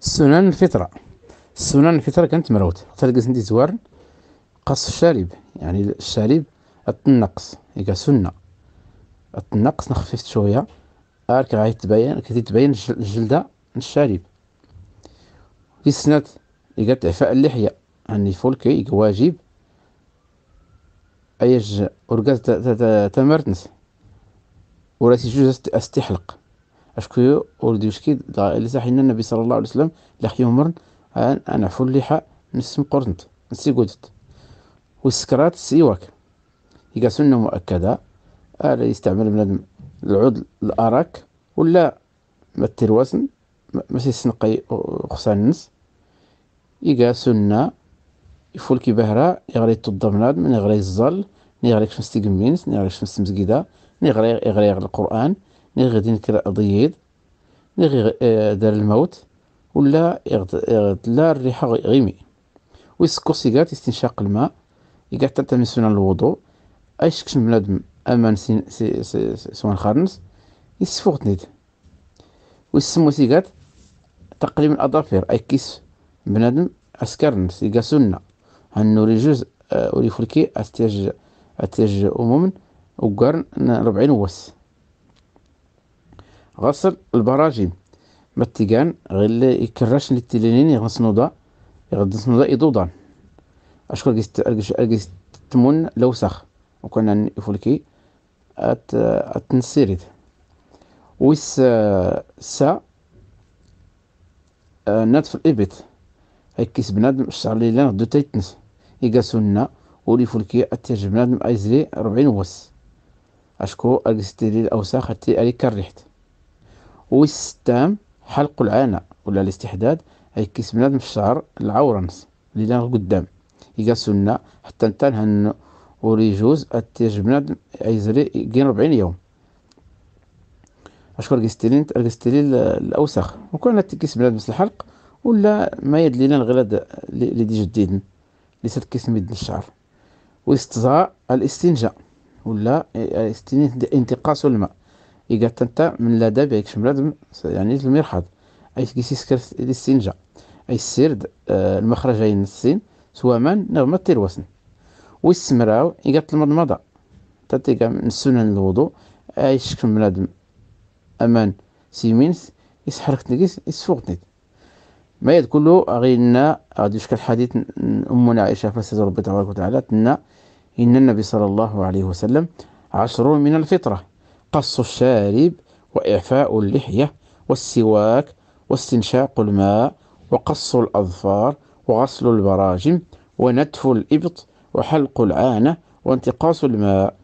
سنن الفطرة سنن الفطرة كانت مروت تلقى لقيت زوار قص الشارب يعني الشارب التنقص هي سنة التنقص نخفف شوية ارك آه، غادي تبين تبين الجلدة الشارب في سنات هي تعفاء اللحية يعني فولكي واجب ايج ورقات تمرتنس وراسي جوج استحلق اشكو ولديوشكي اللي صحينا النبي صلى الله عليه وسلم لحي ان انا عفو اللحى نسم قرنت نسي قدت وسكرات سيواك يقا سنة مؤكدة هذا يستعمل بنادم العود الأراك ولا ما الترواسن ماشي سنقي خصان نس يقا سنة يفول كي بهرا يغري تضى بنادم يغري الظل يغري كشمس تيقمينس يغري شمس مزقيدة يغري يغري القرآن ني غادي نكرا ضييد ني غي آه، دار الموت ولا لا الريحة غيمي ويسكو سيقات استنشاق الماء يقع حتى تمسنا الوضوء ايش كشن بنادم امان سي سي سي سوان خارنس يسفوغ تنيد ويسمو سيقات تقريبا الاظافير اي كيس بنادم اسكارنس يقع سنة هنو ريجوز آه، وريفلكي استيج استيج عموما وقرن ربعين وس غسل البراجم متيغان غير لي التلينين يغسنو دا يغسنو دا يدودان اشكر ارجش ارجش تمن لوسخ وكنا يفولكي ات اتنسيريت ويس سا آه، نات في هاي كيس بنادم الشعر اللي لان غدو تيتنس يقاسونا ولي فولكي اتيرج بنادم ايزلي ربعين وس اشكو ارقستيري الاوساخ اتي اريكا الريحت وستام حلق العانة ولا الاستحداد أي كيس بنادم الشعر العورنس اللي دار قدام إيكا سنة حتى نتنهن وريجوز أتيج بنادم عيزري كين ربعين يوم أشكر قستيلين قستيلين الأوسخ وكان كيس بنادم الحلق ولا ما يدلينا الغلاد اللي دي جديدن اللي كيس ميدن الشعر ويستزع الاستنجاء ولا انتقاص الماء إجاتنتا من لدى بيكشم لدم يعني المرحاض أي تكيسي سكرت الاستنجا أي السرد آه، المخرجين السين سوا من نغمة تيروسن ويستمراو إجات المضمضة تاتيكا من سنن الوضوء أي شكل بنادم أمان سيمينس يسحرك نقيس يسفوق نيت ما يد أغينا غادي يشكل حديث أمنا عائشة فسد ربي تبارك وتعالى تنا إن النبي صلى الله عليه وسلم عشر من الفطرة قص الشارب وإعفاء اللحية والسواك واستنشاق الماء وقص الأظفار وغسل البراجم ونتف الإبط وحلق العانة وانتقاص الماء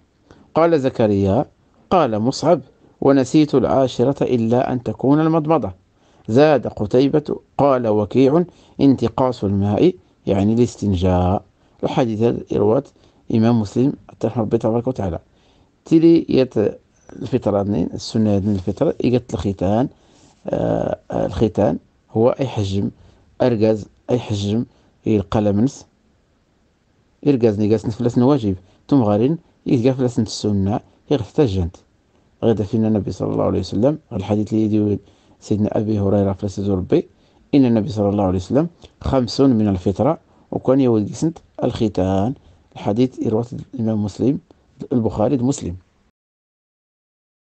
قال زكريا قال مصعب ونسيت العاشرة إلا أن تكون المضمضة زاد قتيبة قال وكيع انتقاص الماء يعني الاستنجاء الحديث الإروات إمام مسلم ترحمه ربي تبارك وتعالى تلي يت الفطرة هذنين السنة هذنين الفطرة إيقت الختان آه،, آه الختان هو أي أيحجم أرقز يلقى القلمنس إرقز نيقاس نفلس واجب ثم غارين يتقى فلس السنة أنت غدا فينا النبي صلى الله عليه وسلم الحديث اللي يدي سيدنا أبي هريرة فلس ربي إن النبي صلى الله عليه وسلم خمس من الفطرة وكان يولد الختان الحديث يروى الإمام مسلم البخاري مسلم